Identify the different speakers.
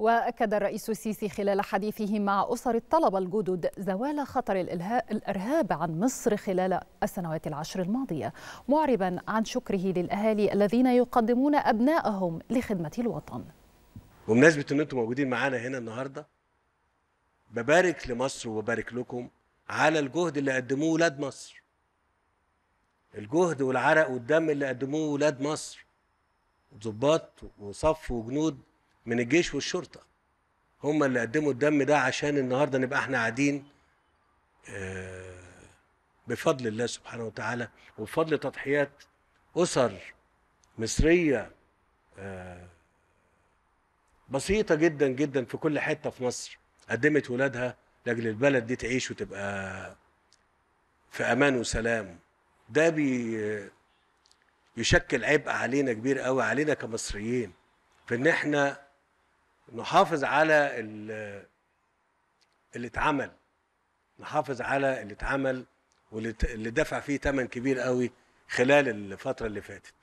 Speaker 1: وأكد الرئيس السيسي خلال حديثه مع أسر الطلبة الجدد زوال خطر الإرهاب عن مصر خلال السنوات العشر الماضية معربا عن شكره للأهالي الذين يقدمون أبنائهم لخدمة الوطن
Speaker 2: بمناسبة أن أنتم موجودين معانا هنا النهاردة ببارك لمصر وببارك لكم على الجهد اللي قدموه ولاد مصر الجهد والعرق والدم اللي قدموه ولاد مصر ضباط وصف وجنود من الجيش والشرطه هم اللي قدموا الدم ده عشان النهارده نبقى احنا قاعدين آه، بفضل الله سبحانه وتعالى وبفضل تضحيات اسر مصريه آه، بسيطه جدا جدا في كل حته في مصر قدمت ولادها لاجل البلد دي تعيش وتبقى في امان وسلام ده بي آه، يشكل عبء علينا كبير قوي علينا كمصريين في ان احنا نحافظ على اللي اتعمل نحافظ على اللي اتعمل واللي دفع فيه ثمن كبير قوي خلال الفتره اللي فاتت